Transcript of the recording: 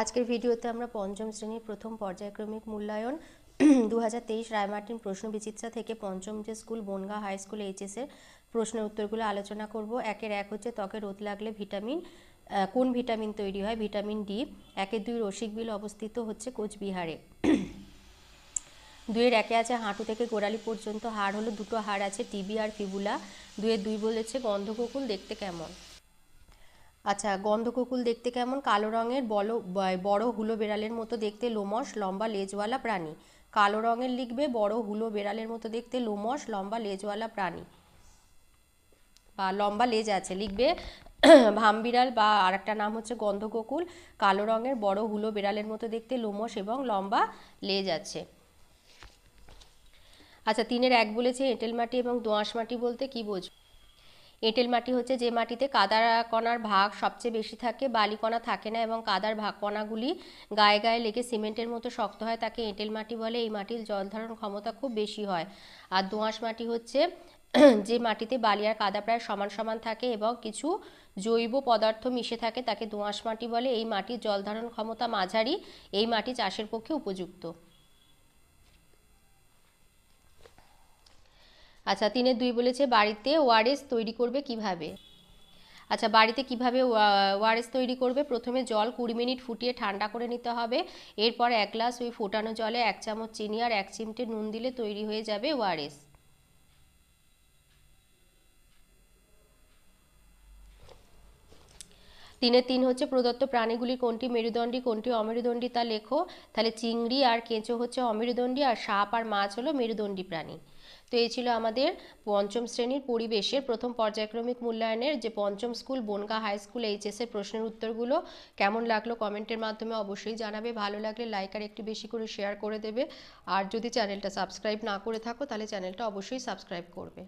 আজকের ভিডিওতে আমরা পঞ্চম শ্রেণীর প্রথম পর্যায়ক্রমিক মূল্যায়ন দু হাজার তেইশ রায়মার্টিন প্রশ্ন বিচিত্রা থেকে পঞ্চম যে স্কুল বনগা হাই স্কুল এইচএসের প্রশ্নের উত্তরগুলো আলোচনা করব একের এক হচ্ছে ত্বকে রোদ লাগলে ভিটামিন কোন ভিটামিন তৈরি হয় ভিটামিন ডি একের দুই রসিক বিল অবস্থিত হচ্ছে কোচবিহারে দুয়ের একে আছে হাঁটু থেকে গোড়ালি পর্যন্ত হাড় হলো দুটো হাড় আছে টিবি আর ফিবুলা দুয়ের দুই বলেছে গন্ধগোকুল দেখতে কেমন আচ্ছা গন্ধকুকুল দেখতে কেমন কালো রঙের বলো বড় হুলো বেড়ালের মতো দেখতে লোমশ লম্বা লেজওয়ালা প্রাণী কালো রঙের লিখবে বড় হুলো বেড়ালের মতো দেখতে লোমশ লম্বা লেজওয়ালা প্রাণী বা লম্বা লেজ আছে লিখবে ভাম বিড়াল বা আরেকটা নাম হচ্ছে গন্ধককুল কালো রঙের বড় হুলো বেড়ালের মতো দেখতে লোমশ এবং লম্বা লেজ আছে আচ্ছা তিনের এক বলেছে এঁটেল মাটি এবং দোঁয়াশ মাটি বলতে কি বোঝ এঁটেল মাটি হচ্ছে যে মাটিতে কাদার কণার ভাগ সবচেয়ে বেশি থাকে বালিকণা থাকে না এবং কাদার ভাগ কণাগুলি গায়ে গায়ে লেগে সিমেন্টের মতো শক্ত হয় তাকে এঁটেল মাটি বলে এই মাটির জলধারণ ক্ষমতা খুব বেশি হয় আর দোঁয়াশ মাটি হচ্ছে যে মাটিতে বালি আর কাদা প্রায় সমান সমান থাকে এবং কিছু জৈব পদার্থ মিশে থাকে তাকে দোঁয়াশ মাটি বলে এই মাটির জলধারণ ক্ষমতা মাঝারি এই মাটি চাষের পক্ষে উপযুক্ত আচ্ছা তিনের দুই বলেছে বাড়িতে ওয়ারেস তৈরি করবে কিভাবে আচ্ছা বাড়িতে কিভাবে ওয়ারেস তৈরি করবে প্রথমে জল কুড়ি মিনিট ফুটিয়ে ঠান্ডা করে নিতে হবে এরপর এক গ্লাস ওই ফোটানো জলে এক চামচ চিনি আর এক চিমটে নুন দিলে তৈরি হয়ে যাবে ওয়ারেস তিনের তিন হচ্ছে প্রদত্ত প্রাণীগুলি কোনটি মেরুদণ্ডী কোনটি অমেরুদণ্ডী তা লেখো তাহলে চিংড়ি আর কেঁচো হচ্ছে অমেরুদণ্ডী আর সাপ আর মাছ হলো মেরুদণ্ডী প্রাণী তো এই ছিল আমাদের পঞ্চম শ্রেণীর পরিবেশের প্রথম পর্যায়ক্রমিক মূল্যায়নের যে পঞ্চম স্কুল বনগা হাই স্কুল এইচএসের প্রশ্নের উত্তরগুলো কেমন লাগলো কমেন্টের মাধ্যমে অবশ্যই জানাবে ভালো লাগলে লাইক আর একটু বেশি করে শেয়ার করে দেবে আর যদি চ্যানেলটা সাবস্ক্রাইব না করে থাকো তাহলে চ্যানেলটা অবশ্যই সাবস্ক্রাইব করবে